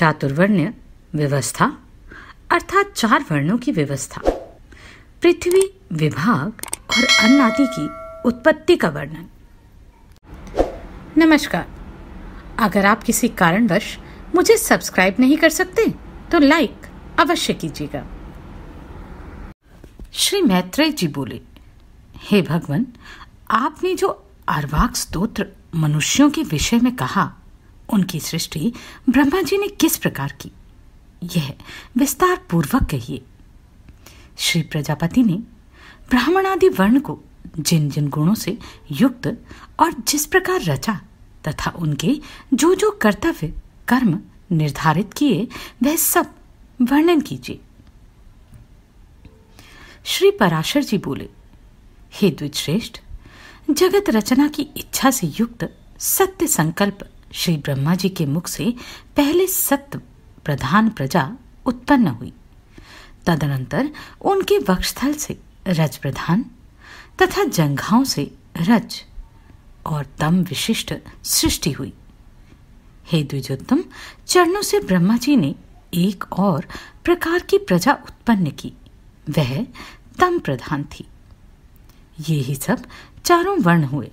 चातुर्वर्ण्य व्यवस्था अर्थात चार वर्णों की व्यवस्था पृथ्वी विभाग और अन्न आदि की उत्पत्ति का वर्णन नमस्कार अगर आप किसी कारणवश मुझे सब्सक्राइब नहीं कर सकते तो लाइक अवश्य कीजिएगा श्री मैत्रेय जी बोले हे भगवान आपने जो अर्वाक स्तोत्र मनुष्यों के विषय में कहा उनकी सृष्टि ब्रह्मा जी ने किस प्रकार की यह विस्तार पूर्वक कहिए श्री प्रजापति ने ब्राह्मण आदि वर्ण को जिन जिन गुणों से युक्त और जिस प्रकार रचा तथा उनके जो जो कर्तव्य कर्म निर्धारित किए वह सब वर्णन कीजिए श्री पराशर जी बोले हे श्रेष्ठ जगत रचना की इच्छा से युक्त सत्य संकल्प श्री ब्रह्मा जी के मुख से पहले सत्य प्रधान प्रजा उत्पन्न हुई तदनंतर उनके वक्षस्थल से रज प्रधान तथा जंघाओं से रज और तम विशिष्ट सृष्टि हुई हे द्विजोत्तम चरणों से ब्रह्मा जी ने एक और प्रकार की प्रजा उत्पन्न की वह तम प्रधान थी ये ही सब चारों वर्ण हुए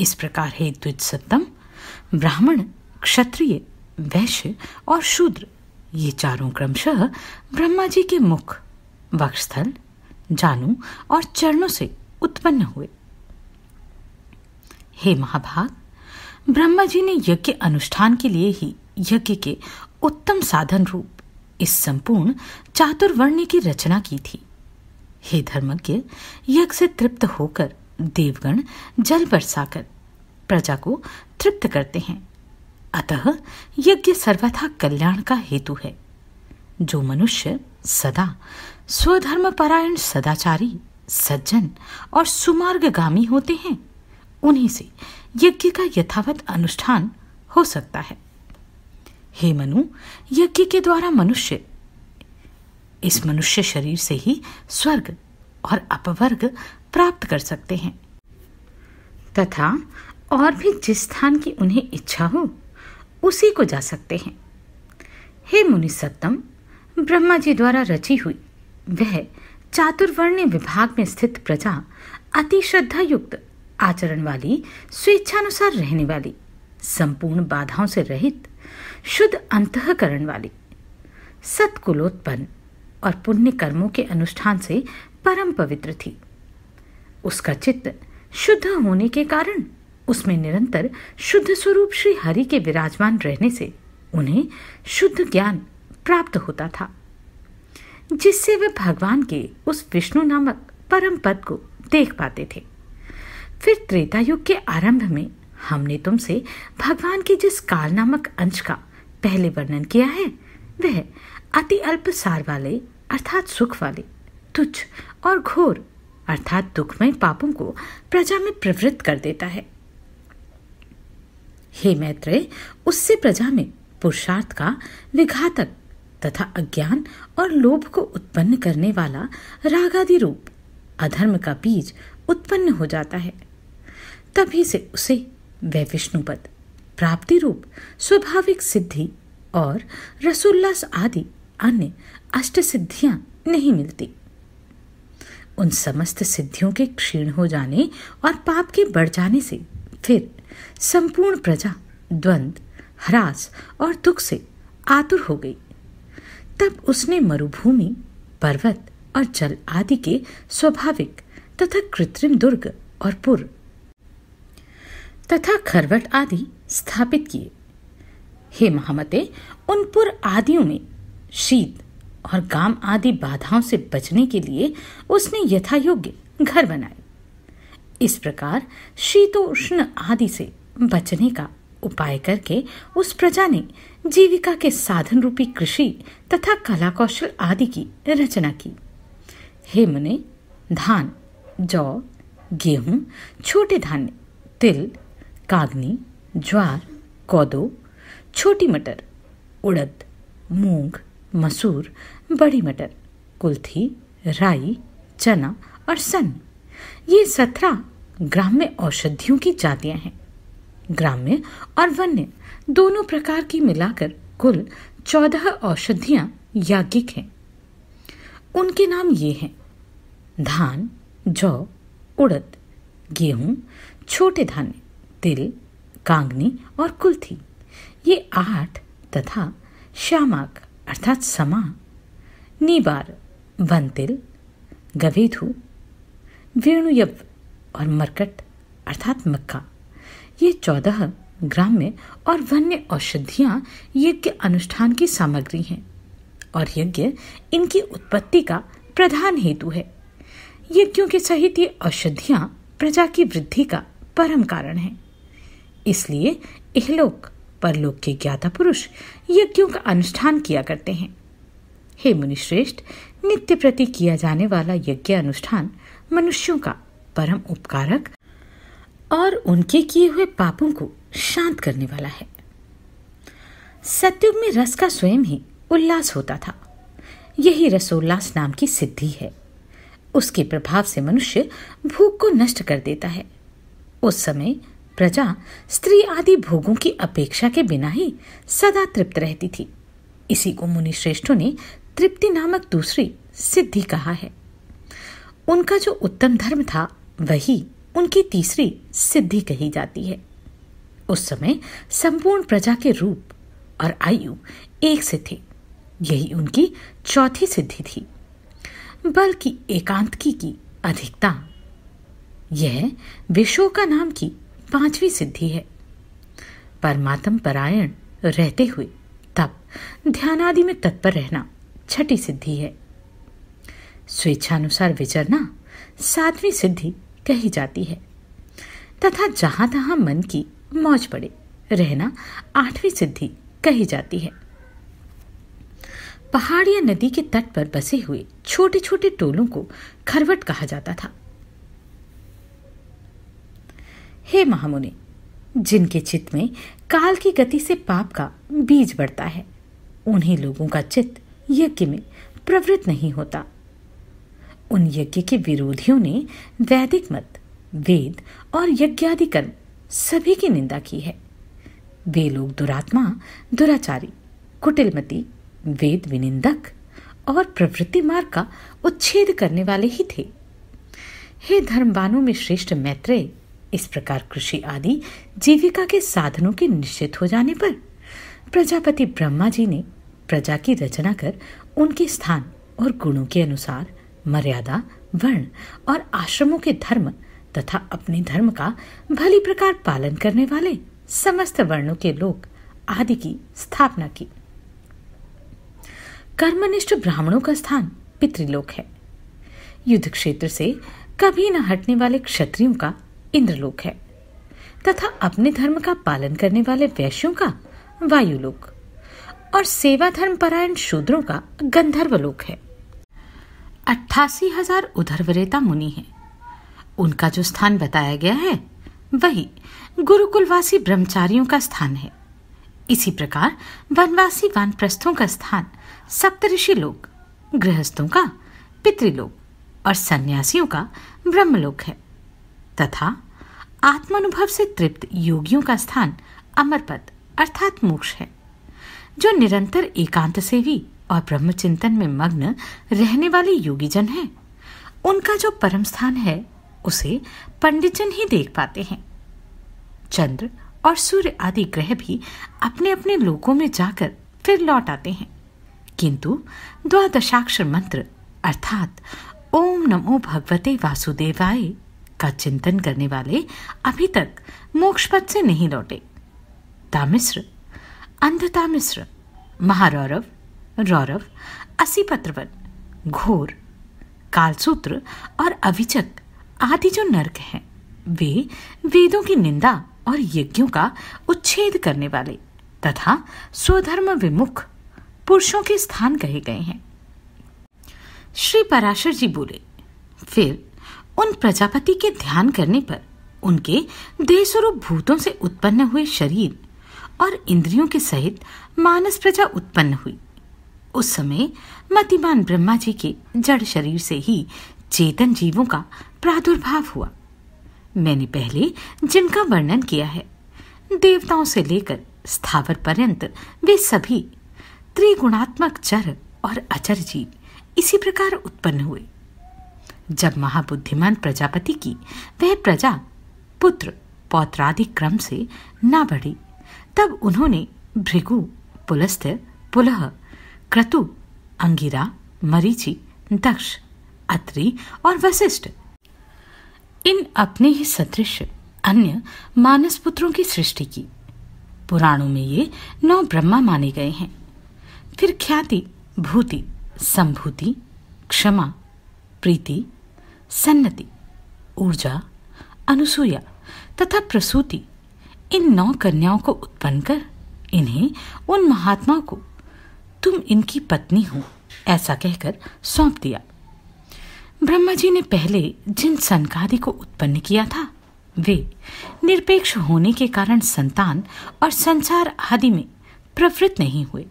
इस प्रकार हे द्विज सप्तम ब्राह्मण क्षत्रिय वैश्य और शूद्र ये चारों क्रमशः ब्रह्मा जी के मुख वक्षस्थल जानू और चरणों से उत्पन्न हुए हे महाभाग ब्रह्मा जी ने यज्ञ अनुष्ठान के लिए ही यज्ञ के उत्तम साधन रूप इस संपूर्ण चातुर्वर्ण्य की रचना की थी हे धर्मज्ञ यज्ञ से तृप्त होकर देवगण जल बरसाकर प्रजा को तृप्त करते हैं अतः यज्ञ सर्वथा कल्याण का हेतु है जो मनुष्य सदा स्वधर्म परायण सदाचारी सज्जन और सुमार्गामी होते हैं उन्हीं से यज्ञ का यथावत अनुष्ठान हो सकता है हे मनु यज्ञ के द्वारा मनुष्य इस मनुष्य शरीर से ही स्वर्ग और अपवर्ग प्राप्त कर सकते हैं तथा और भी जिस स्थान की उन्हें इच्छा हो उसी को जा सकते हैं हे मुनि सत्तम ब्रह्मा जी द्वारा रची हुई वह चातुर्वर्ण्य विभाग में स्थित प्रजा अति श्रद्धा युक्त आचरण वाली स्वेच्छानुसार रहने वाली संपूर्ण बाधाओं से रहित शुद्ध अंतकरण वाली सत्कुलोत्पन्न और पुण्य कर्मों के अनुष्ठान से परम पवित्र थी उसका चित्त शुद्ध होने के कारण उसमें निरंतर शुद्ध स्वरूप श्री हरि के विराजमान रहने से उन्हें शुद्ध ज्ञान प्राप्त होता था जिससे वे भगवान के उस विष्णु नामक परम पद को देख पाते थे फिर त्रेता युग के आरंभ में हमने तुमसे भगवान के जिस काल नामक अंश का पहले वर्णन किया है वह अति अल्प सार वाले अर्थात सुख वाले तुच्छ और घोर अर्थात दुखमय पापों को प्रजा में प्रवृत्त कर देता है हे मैत्रे उससे प्रजा में पुरुषार्थ का विघातक तथा अज्ञान और लोभ को उत्पन्न करने वाला रागादि रूप अधर्म का बीज उत्पन्न हो जाता है तभी से उसे वह विष्णुपद प्राप्ति रूप स्वाभाविक सिद्धि और रसोल्लास आदि अन्य अष्ट सिद्धियां नहीं मिलती उन समस्त सिद्धियों के क्षीण हो जाने और पाप के बढ़ जाने से फिर संपूर्ण प्रजा द्वंद ह्रास और दुख से आतुर हो गई तब उसने मरुभूमि पर्वत और जल आदि के स्वाभाविक तथा कृत्रिम दुर्ग और पुर तथा खरवट आदि स्थापित किए हे महामते उन पुर आदियों में शीत और गाम आदि बाधाओं से बचने के लिए उसने यथा योग्य घर बनाए इस प्रकार शीतोष्ण आदि से बचने का उपाय करके उस प्रजा ने जीविका के साधन रूपी कृषि तथा कला कौशल आदि की रचना की हे मुने धान जौ गेहूं, छोटे धान्य तिल कागनी ज्वार कोदो छोटी मटर उड़द मूंग मसूर बड़ी मटर कुल्थी राई चना और सन ये सत्रह ग्राम में औषधियों की जातियां हैं ग्राम्य और वन्य दोनों प्रकार की मिलाकर कुल चौदह औषधियां याज्ञिक हैं उनके नाम ये हैं धान जौ उड़द गेहूं छोटे धान्य तिल कांगनी और कुल्थी ये आठ तथा श्यामाक अर्थात समा नीबार तिल गवेधु वेणुयव और मरकट अर्थात मक्का ये चौदह ग्राम्य और वन्य औषधिया यज्ञ अनुष्ठान की सामग्री हैं और यज्ञ इनकी उत्पत्ति का प्रधान हेतु है यज्ञों के सहित ये औषधिया प्रजा की वृद्धि का परम कारण है इसलिए इहलोक परलोक के ज्ञाता पुरुष यज्ञों का अनुष्ठान किया करते हैं हे मुनिश्रेष्ठ नित्य प्रति किया जाने वाला यज्ञ अनुष्ठान मनुष्यों का परम उपकारक और उनके किए हुए पापों को शांत करने वाला है सत्युग में रस का स्वयं ही उल्लास होता था यही रसोल्लास नाम की सिद्धि है उसके प्रभाव से मनुष्य भूख को नष्ट कर देता है उस समय प्रजा स्त्री आदि भोगों की अपेक्षा के बिना ही सदा तृप्त रहती थी इसी को मुनि श्रेष्ठों ने तृप्ति नामक दूसरी सिद्धि कहा है उनका जो उत्तम धर्म था वही उनकी तीसरी सिद्धि कही जाती है उस समय संपूर्ण प्रजा के रूप और आयु एक से थे यही उनकी चौथी सिद्धि थी बल्कि एकांत की अधिकता यह विशोका नाम की पांचवी सिद्धि है परमात्म परायण रहते हुए तप ध्यान आदि में तत्पर रहना छठी सिद्धि है स्वेच्छानुसार विचरना सातवीं सिद्धि कही जाती है तथा जहां तहां मन की मौज पड़े रहना आठवीं सिद्धि कही जाती है पहाड़ या नदी के तट पर बसे हुए छोटे छोटे टोलों को खरवट कहा जाता था हे महामुनि जिनके चित्त में काल की गति से पाप का बीज बढ़ता है उन्हीं लोगों का चित्त यज्ञ में प्रवृत्त नहीं होता उन यज्ञ के विरोधियों ने वैदिक मत वेद और यज्ञादि कर्म सभी की निंदा की है वे लोग दुरात्मा दुराचारी कुटिलमति वेद विनिंदक और प्रवृत्ति मार्ग का उच्छेद करने वाले ही थे हे धर्मवानों में श्रेष्ठ मैत्रेय इस प्रकार कृषि आदि जीविका के साधनों के निश्चित हो जाने पर प्रजापति ब्रह्मा जी ने प्रजा की रचना कर उनके स्थान और गुणों के अनुसार मर्यादा वर्ण और आश्रमों के धर्म तथा अपने धर्म का भली प्रकार पालन करने वाले समस्त वर्णों के लोग आदि की स्थापना की कर्मनिष्ठ ब्राह्मणों का स्थान पितृलोक है युद्ध क्षेत्र से कभी न हटने वाले क्षत्रियों का इंद्रलोक है तथा अपने धर्म का पालन करने वाले वैश्यों का वायुलोक और सेवा धर्म परायण शूद्रों का गंधर्वलोक है अट्ठासी हजार उधरवरेता मुनि हैं उनका जो स्थान बताया गया है वही गुरुकुलवासी ब्रह्मचारियों का स्थान है इसी प्रकार वनवासी वानप्रस्थों का स्थान सप्तऋषि लोक गृहस्थों का पितृलोक और सन्यासियों का ब्रह्मलोक है तथा आत्मानुभव से तृप्त योगियों का स्थान अमरपद अर्थात मोक्ष है जो निरंतर एकांत से भी और ब्रह्मचिंतन में मग्न रहने वाले योगीजन हैं उनका जो परम स्थान है उसे पंडितजन ही देख पाते हैं चंद्र और सूर्य आदि ग्रह भी अपने अपने लोकों में जाकर फिर लौट आते हैं किंतु द्वादशाक्षर मंत्र अर्थात ओम नमो भगवते वासुदेवाय का चिंतन करने वाले अभी तक मोक्ष पद से नहीं लौटे तामिश्र अंधतामिश्र महारौरव रौरव असीपत्रवन घोर कालसूत्र और अभिचक आदि जो नर्क हैं वे वेदों की निंदा और यज्ञों का उच्छेद करने वाले तथा स्वधर्म विमुख पुरुषों के स्थान कहे गए हैं श्री पराशर जी बोले फिर उन प्रजापति के ध्यान करने पर उनके देशरूप भूतों से उत्पन्न हुए शरीर और इंद्रियों के सहित मानस प्रजा उत्पन्न हुई उस समय मतिमान ब्रह्मा जी के जड़ शरीर से ही चेतन जीवों का प्रादुर्भाव हुआ मैंने पहले जिनका वर्णन किया है देवताओं से लेकर स्थावर पर्यंत वे सभी त्रिगुणात्मक चर और अचर जीव इसी प्रकार उत्पन्न हुए जब महाबुद्धिमान प्रजापति की वह प्रजा पुत्र पौत्रादि क्रम से ना बढ़ी तब उन्होंने भृगु पुलस्थ पुलह क्रतु अंगिरा मरीचि दक्ष अत्रि और वशिष्ठ इन अपने ही सदृश अन्य मानस पुत्रों की सृष्टि की पुराणों में ये नौ ब्रह्मा माने गए हैं फिर ख्याति भूति संभूति क्षमा प्रीति सन्नति ऊर्जा अनुसूया तथा प्रसूति इन नौ कन्याओं को उत्पन्न कर इन्हें उन महात्माओं को तुम इनकी पत्नी हो ऐसा कहकर सौंप दिया ब्रह्मा जी ने पहले जिन संकादि को उत्पन्न किया था वे निरपेक्ष होने के कारण संतान और संसार आदि में प्रवृत्त नहीं हुए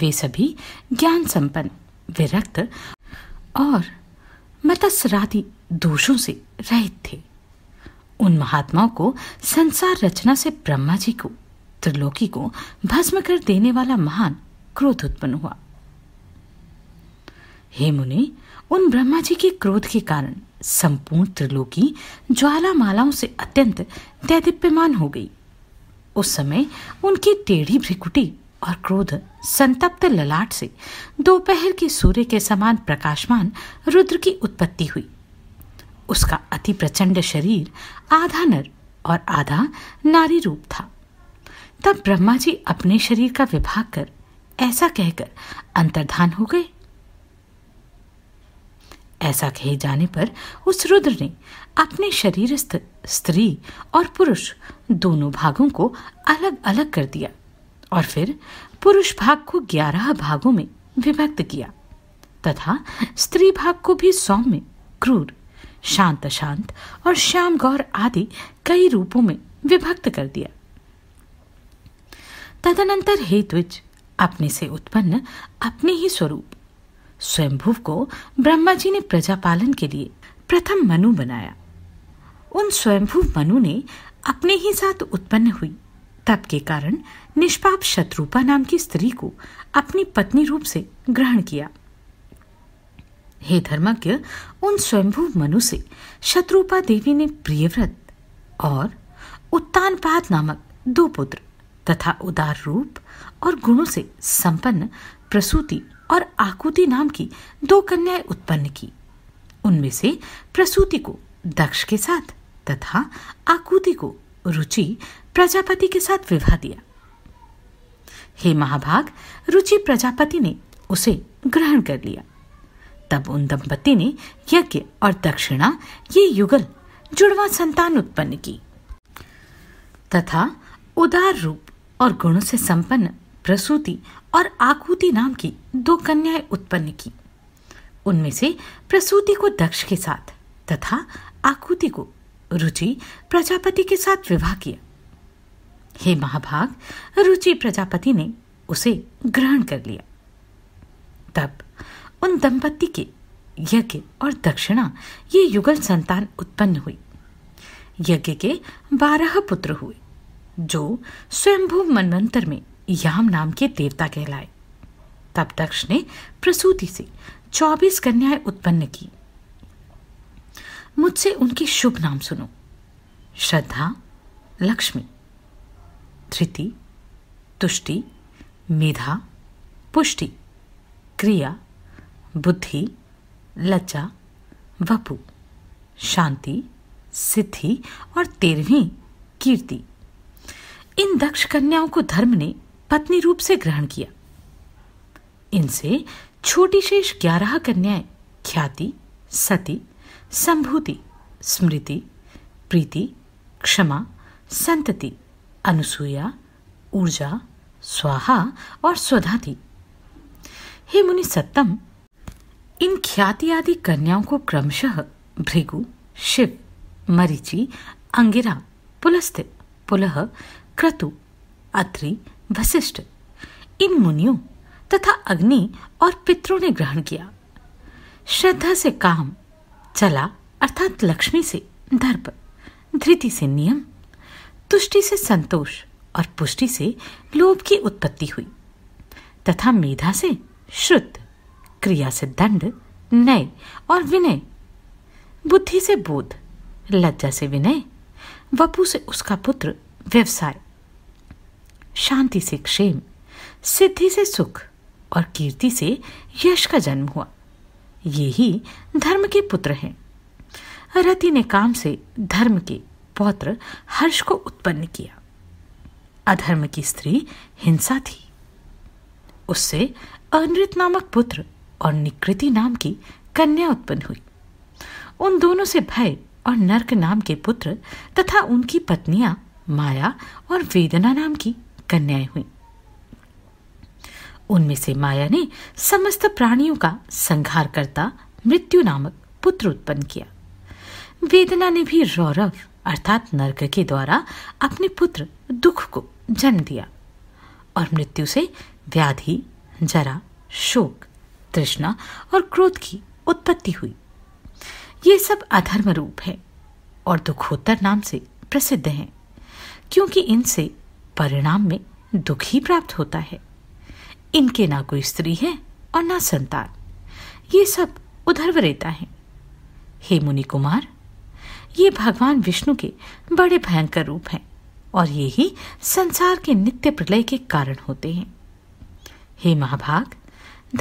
वे सभी ज्ञान संपन्न विरक्त और मतस्रादि दोषों से रहित थे उन महात्माओं को संसार रचना से ब्रह्मा जी को त्रिलोकी को भस्म कर देने वाला महान क्रोध उत्पन्न हुआ हे मुनि उन ब्रह्मा जी के क्रोध के कारण संपूर्ण त्रिलोकी ज्वाला मालाओं से अत्यंत दैदिप्यमान हो गई उस समय उनकी टेढ़ी भ्रिकुटी और क्रोध संतप्त ललाट से दोपहर के सूर्य के समान प्रकाशमान रुद्र की उत्पत्ति हुई उसका अति प्रचंड शरीर आधा नर और आधा नारी रूप था तब ब्रह्मा जी अपने शरीर का विभाग कर ऐसा कहकर अंतर्धान हो गए ऐसा कहे जाने पर उस रुद्र ने अपने शरीरस्थ स्त्री और पुरुष दोनों भागों को अलग अलग कर दिया और फिर पुरुष भाग को ग्यारह भागों में विभक्त किया तथा स्त्री भाग को भी सौम्य क्रूर शांत शांत और श्याम गौर आदि कई रूपों में विभक्त कर दिया तदनंतर हे द्विज अपने से उत्पन्न अपने ही स्वरूप स्वयंभुव को ब्रह्मा जी ने प्रजा पालन के लिए प्रथम मनु बनाया उन स्वयंभुव मनु ने अपने ही साथ उत्पन्न हुई तप के कारण निष्पाप शत्रुपा नाम की स्त्री को अपनी पत्नी रूप से ग्रहण किया हे धर्मज्ञ उन स्वयंभुव मनु से शत्रुपा देवी ने प्रियव्रत और उत्तानपाद नामक दो पुत्र तथा उदार रूप और गुणों से संपन्न प्रसूति और आकुति नाम की दो कन्याएं उत्पन्न की उनमें से प्रसूति को दक्ष के साथ तथा आकुति को रुचि प्रजापति के साथ विवाह दिया हे महाभाग रुचि प्रजापति ने उसे ग्रहण कर लिया तब उन दंपति ने यज्ञ और दक्षिणा ये युगल जुड़वा संतान उत्पन्न की तथा उदार रूप और गुणों से संपन्न प्रसूति और आकूति नाम की दो कन्याएं उत्पन्न की उनमें से प्रसूति को दक्ष के साथ तथा आकूति को रुचि प्रजापति के साथ विवाह किया हे महाभाग रुचि प्रजापति ने उसे ग्रहण कर लिया तब उन दंपति के यज्ञ और दक्षिणा ये युगल संतान उत्पन्न हुई यज्ञ के बारह पुत्र हुए जो स्वयंभू मनवंतर में याम नाम के देवता कहलाए तब दक्ष ने प्रसूति से चौबीस कन्याएं उत्पन्न की मुझसे उनके शुभ नाम सुनो श्रद्धा लक्ष्मी धृति तुष्टि मेधा पुष्टि क्रिया बुद्धि लज्जा वपु शांति सिद्धि और तेरहवीं कीर्ति इन दक्ष कन्याओं को धर्म ने पत्नी रूप से ग्रहण किया इनसे छोटी शेष ग्यारह कन्याएं ख्याति सती संभूति स्मृति प्रीति क्षमा संतति अनुसूया ऊर्जा स्वाहा और स्वधा थी हे मुनि सत्तम इन ख्याति आदि कन्याओं को क्रमशः भृगु शिव मरीचि अंगिरा पुलस्त पुलह क्रतु अत्रि वशिष्ठ इन मुनियों तथा अग्नि और पितरों ने ग्रहण किया श्रद्धा से काम चला अर्थात लक्ष्मी से दर्प धृति से नियम तुष्टि से संतोष और पुष्टि से लोभ की उत्पत्ति हुई तथा मेधा से श्रुत क्रिया से दंड नय और विनय बुद्धि से बोध लज्जा से विनय वपु से उसका पुत्र व्यवसाय शांति से क्षेम सिद्धि से सुख और कीर्ति से यश का जन्म हुआ ये ही धर्म के पुत्र हैं रति ने काम से धर्म के पौत्र हर्ष को उत्पन्न किया अधर्म की स्त्री हिंसा थी उससे अनृत नामक पुत्र और निकृति नाम की कन्या उत्पन्न हुई उन दोनों से भय और नर्क नाम के पुत्र तथा उनकी पत्नियां माया और वेदना नाम की कन्याएं हुई उनमें से माया ने समस्त प्राणियों का संघार करता मृत्यु नामक पुत्र उत्पन्न किया वेदना ने भी रौरव अर्थात नर्क के द्वारा अपने पुत्र दुख को जन्म दिया और मृत्यु से व्याधि जरा शोक तृष्णा और क्रोध की उत्पत्ति हुई ये सब अधर्म रूप है और दुखोत्तर नाम से प्रसिद्ध हैं क्योंकि इनसे परिणाम में दुख ही प्राप्त होता है इनके ना कोई स्त्री है और ना संतान ये सब उधर्वरेता है हे मुनि कुमार ये भगवान विष्णु के बड़े भयंकर रूप हैं और ये ही संसार के नित्य प्रलय के कारण होते हैं हे महाभाग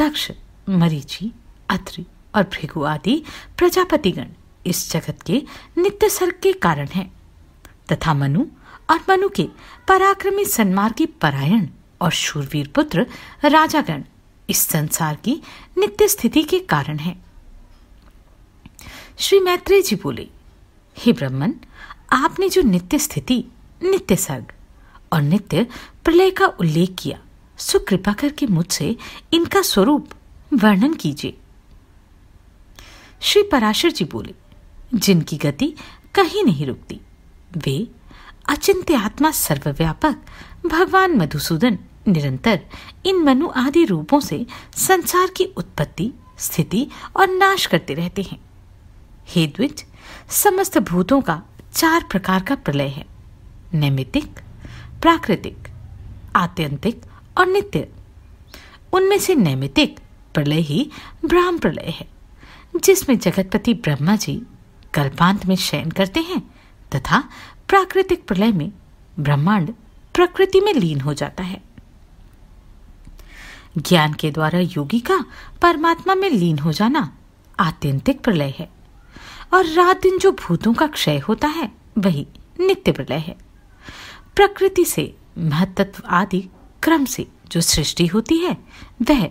दक्ष मरीचि अत्रि और भृगु आदि प्रजापतिगण इस जगत के नित्य सर्ग के कारण हैं तथा मनु और मनु के पराक्रमी सन्मार्गी परायण और शूरवीर पुत्र राजागण इस संसार की नित्य स्थिति के कारण है श्री मैत्रेय जी बोले हे ब्रह्मन आपने जो नित्य स्थिति नित्य सर्ग और नित्य प्रलय का उल्लेख किया सो कृपा करके मुझसे इनका स्वरूप वर्णन कीजिए श्री पराशर जी बोले जिनकी गति कहीं नहीं रुकती वे अचिंत्य आत्मा सर्वव्यापक भगवान मधुसूदन निरंतर इन मनु आदि रूपों से संसार की उत्पत्ति स्थिति और नाश करते रहते हैं हे द्विज समस्त भूतों का चार प्रकार का प्रलय है नैमितिक प्राकृतिक आत्यंतिक और नित्य उनमें से नैमितिक प्रलय ही ब्राह्म प्रलय है जिसमें जगतपति ब्रह्मा जी कल्पांत में शयन करते हैं तथा प्राकृतिक प्रलय में ब्रह्मांड प्रकृति में लीन हो जाता है ज्ञान के द्वारा योगी का परमात्मा में लीन हो जाना आत्यंतिक प्रलय है और रात दिन जो भूतों का क्षय होता है वही नित्य प्रलय है प्रकृति से महत्व आदि क्रम से जो सृष्टि होती है वह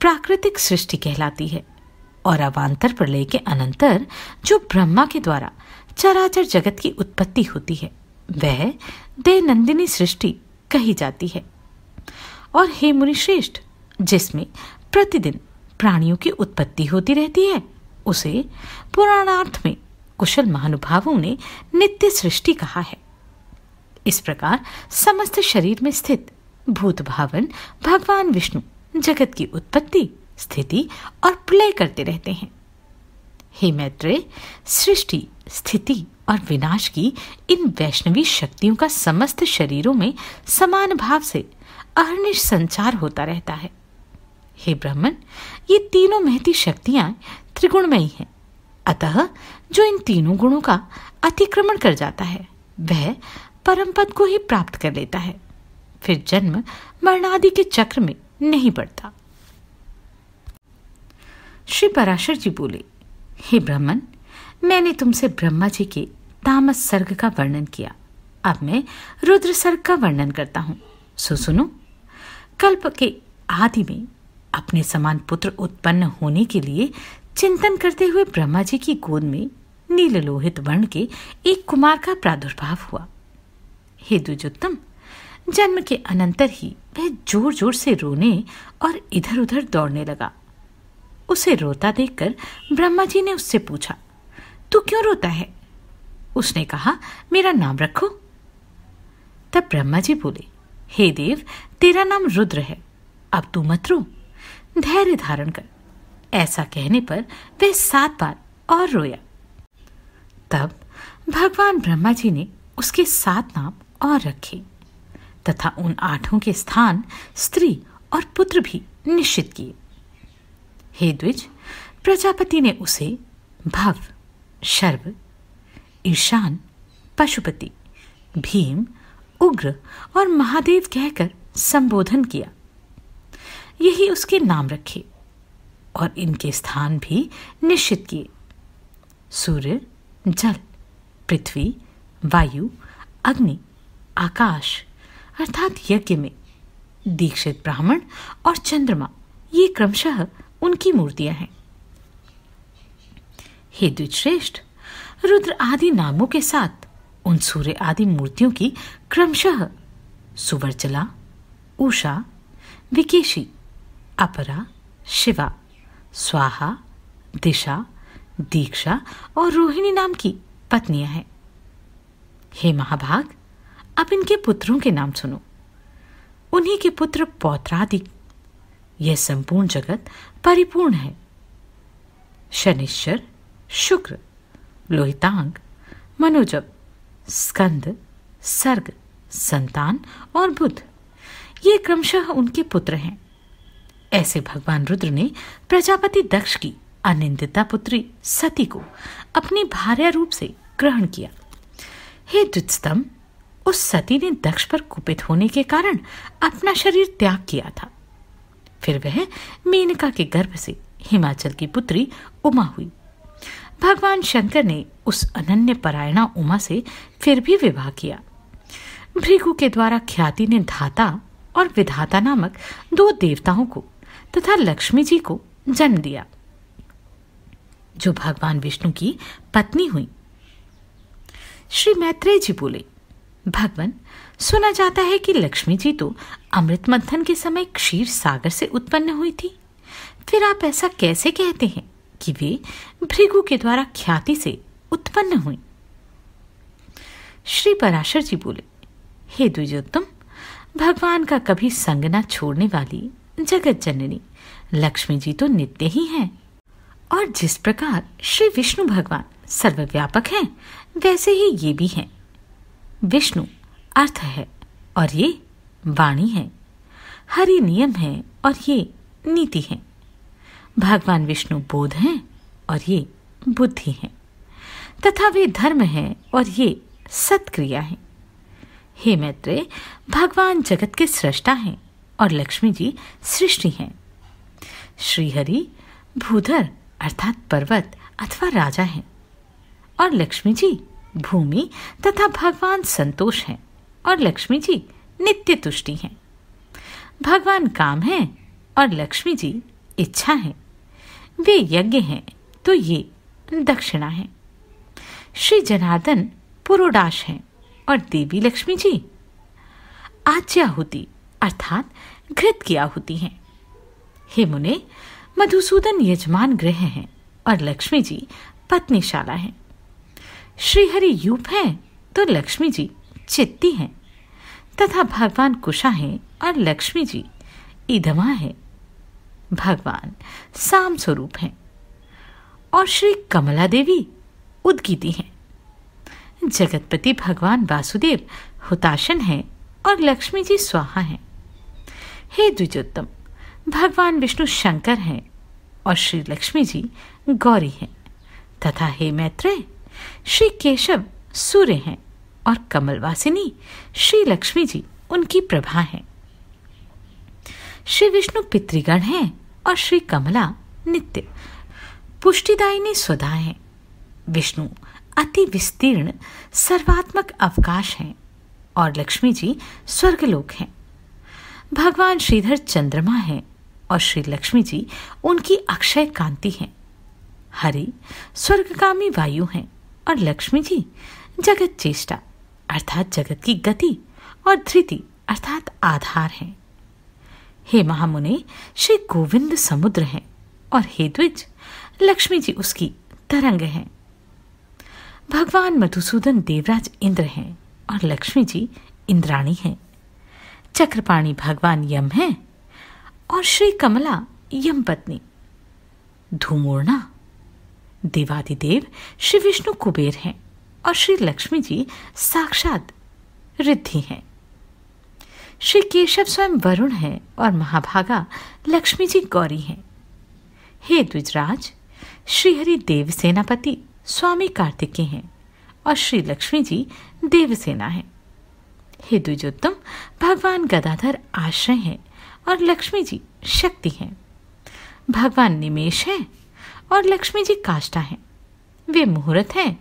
प्राकृतिक सृष्टि कहलाती है और अवान्तर प्रलय के अनंतर जो ब्रह्मा के द्वारा चराचर जगत की उत्पत्ति होती है वह देह नंदिनी सृष्टि कही जाती है और हे मुनिश्रेष्ठ जिसमें प्रतिदिन प्राणियों की उत्पत्ति होती रहती है उसे पुराणार्थ में कुशल महानुभावों ने नित्य सृष्टि कहा है इस प्रकार समस्त शरीर में स्थित भूत भावन भगवान विष्णु जगत की उत्पत्ति स्थिति और प्रलय करते रहते हैं हे मैत्रेय सृष्टि स्थिति और विनाश की इन वैष्णवी शक्तियों का समस्त शरीरों में समान भाव से अहर्निश संचार होता रहता है हे ब्राह्मण ये तीनों महती शक्तियां त्रिगुणमयी हैं अतः जो इन तीनों गुणों का अतिक्रमण कर जाता है वह परम पद को ही प्राप्त कर लेता है फिर जन्म मरणादि के चक्र में नहीं पड़ता श्री पराशर जी बोले हे ब्राह्मण मैंने तुमसे ब्रह्मा जी के तामस सर्ग का वर्णन किया अब मैं रुद्र सर्ग का वर्णन करता हूँ सो सुनो कल्प के आदि में अपने समान पुत्र उत्पन्न होने के लिए चिंतन करते हुए ब्रह्मा जी की गोद में नील लोहित वर्ण के एक कुमार का प्रादुर्भाव हुआ हे दुजोत्तम जन्म के अनंतर ही वह जोर जोर से रोने और इधर उधर दौड़ने लगा उसे रोता देखकर ब्रह्मा जी ने उससे पूछा तू क्यों रोता है उसने कहा मेरा नाम रखो तब ब्रह्मा जी बोले हे देव तेरा नाम रुद्र है अब तू मत रो धैर्य धारण कर ऐसा कहने पर वह सात बार और रोया तब भगवान ब्रह्मा जी ने उसके सात नाम और रखे तथा उन आठों के स्थान स्त्री और पुत्र भी निश्चित किए हे द्विज प्रजापति ने उसे भव शर्व ईशान पशुपति भीम उग्र और महादेव कहकर संबोधन किया यही उसके नाम रखे और इनके स्थान भी निश्चित किए सूर्य जल पृथ्वी वायु अग्नि आकाश अर्थात यज्ञ में दीक्षित ब्राह्मण और चंद्रमा ये क्रमशः उनकी मूर्तियां हैं हे द्विश्रेष्ठ रुद्र आदि नामों के साथ उन सूर्य आदि मूर्तियों की क्रमशः सुवर्चला उषा विकेशी अपरा शिवा स्वाहा दिशा दीक्षा और रोहिणी नाम की पत्नियां हैं हे महाभाग अब इनके पुत्रों के नाम सुनो उन्हीं के पुत्र पौत्रादि यह संपूर्ण जगत परिपूर्ण है शनिश्चर शुक्र लोहितांग मनोजब स्कंद सर्ग संतान और बुद्ध ये क्रमशः उनके पुत्र हैं ऐसे भगवान रुद्र ने प्रजापति दक्ष की अनिंदिता पुत्री सती को अपनी भार्य रूप से ग्रहण किया हे द्विजस्तम उस सती ने दक्ष पर कुपित होने के कारण अपना शरीर त्याग किया था फिर वह मेनका के गर्भ से हिमाचल की पुत्री उमा हुई भगवान शंकर ने उस अनन्य परायणा उमा से फिर भी विवाह किया भृगु के द्वारा ख्याति ने धाता और विधाता नामक दो देवताओं को तथा लक्ष्मी जी को जन्म दिया जो भगवान विष्णु की पत्नी हुई श्री मैत्रेय जी बोले भगवान सुना जाता है कि लक्ष्मी जी तो अमृत मंथन के समय क्षीर सागर से उत्पन्न हुई थी फिर आप ऐसा कैसे कहते हैं कि वे भृगु के द्वारा ख्याति से उत्पन्न हुई श्री पराशर जी बोले हे द्विजोत्तम भगवान का कभी संग न छोड़ने वाली जगत जननी लक्ष्मी जी तो नित्य ही हैं और जिस प्रकार श्री विष्णु भगवान सर्वव्यापक हैं वैसे ही ये भी हैं विष्णु अर्थ है और ये वाणी है हरि नियम है और ये नीति है भगवान विष्णु बोध हैं और ये बुद्धि हैं तथा वे धर्म हैं और ये सत्क्रिया हैं हे मैत्र भगवान जगत के सृष्टा हैं और लक्ष्मी जी सृष्टि हैं श्रीहरि भूधर अर्थात पर्वत अथवा राजा हैं और लक्ष्मी जी भूमि तथा भगवान संतोष हैं और लक्ष्मी जी नित्य तुष्टि हैं भगवान काम हैं और लक्ष्मी जी इच्छा हैं वे यज्ञ हैं तो ये दक्षिणा है श्री जनार्दन पुरोडाश हैं और देवी लक्ष्मी जी आज्याहुति अर्थात घृत की आहुति हैं हे मुने मधुसूदन यजमान गृह हैं और लक्ष्मी जी पत्नीशाला हैं श्रीहरि यूप हैं तो लक्ष्मी जी चित्ती हैं तथा भगवान कुशा हैं और लक्ष्मी जी इधमा हैं भगवान साम स्वरूप हैं और श्री कमला देवी उद्गीति हैं जगतपति भगवान वासुदेव हुताशन हैं और लक्ष्मी जी स्वाहा हैं हे द्विजोत्तम भगवान विष्णु शंकर हैं और श्री लक्ष्मी जी गौरी हैं तथा हे मैत्रेय श्री केशव सूर्य हैं और कमलवासिनी श्री लक्ष्मी जी उनकी प्रभा हैं श्री विष्णु पितृगण हैं और श्री कमला नित्य पुष्टिदायिनी स्वदा है विष्णु अति विस्तीर्ण सर्वात्मक अवकाश हैं और लक्ष्मी जी स्वर्गलोक हैं भगवान श्रीधर चंद्रमा हैं और श्री लक्ष्मी जी उनकी अक्षय कांति हैं हरि स्वर्गकामी वायु हैं और लक्ष्मी जी जगत चेष्टा अर्थात जगत की गति और धृति अर्थात आधार हैं हे महामुनि श्री गोविंद समुद्र हैं और हे द्विज लक्ष्मी जी उसकी तरंग हैं भगवान मधुसूदन देवराज इंद्र हैं और लक्ष्मी जी इंद्राणी हैं चक्रपाणी भगवान यम हैं और श्री कमला यम पत्नी धूमोर्णा देवादिदेव श्री विष्णु कुबेर हैं और श्री लक्ष्मी जी साक्षात रिद्धि हैं श्री केशव स्वयं वरुण हैं और महाभागा लक्ष्मी जी गौरी हैं हे द्विजराज श्रीहरि देव सेनापति स्वामी कार्तिकी हैं और श्री लक्ष्मी जी देवसेना हैं हे द्विजोत्तम भगवान गदाधर आश्रय हैं और लक्ष्मी जी शक्ति हैं भगवान निमेश हैं और लक्ष्मी जी काष्टा हैं वे मुहूर्त हैं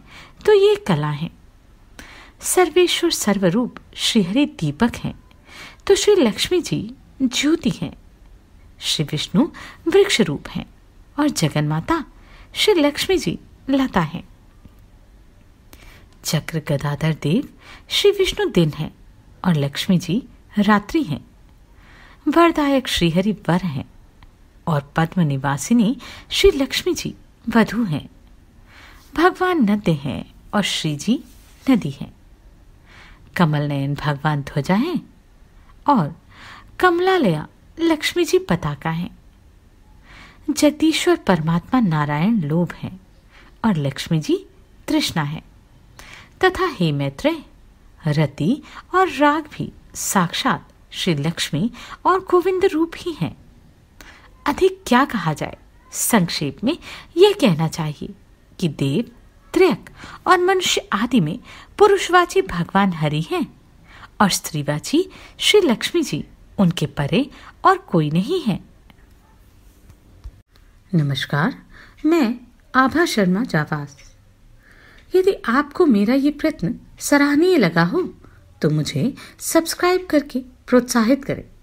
तो ये कला हैं सर्वेश्वर सर्वरूप श्रीहरि दीपक हैं तो श्री लक्ष्मी जी ज्योति हैं श्री विष्णु वृक्ष रूप हैं और जगन माता श्री लक्ष्मी जी लता हैं चक्र गदाधर देव श्री विष्णु दिन हैं और लक्ष्मी जी रात्रि हैं वरदायक श्रीहरि वर हैं और पद्म निवासिनी श्री लक्ष्मी जी वधु हैं भगवान नद्य हैं और श्री जी नदी हैं कमल नयन भगवान ध्वजा हैं और कमलालया लक्ष्मी जी पताका हैं जगदीश्वर परमात्मा नारायण लोभ हैं और लक्ष्मी जी तृष्णा है तथा हे मैत्र रति और राग भी साक्षात श्री लक्ष्मी और गोविंद रूप ही हैं अधिक क्या कहा जाए संक्षेप में यह कहना चाहिए कि देव त्रयक और मनुष्य आदि में पुरुषवाची भगवान हरि हैं और स्त्रीवाची श्री लक्ष्मी जी उनके परे और कोई नहीं है नमस्कार मैं आभा शर्मा जावास यदि आपको मेरा ये प्रयत्न सराहनीय लगा हो तो मुझे सब्सक्राइब करके प्रोत्साहित करें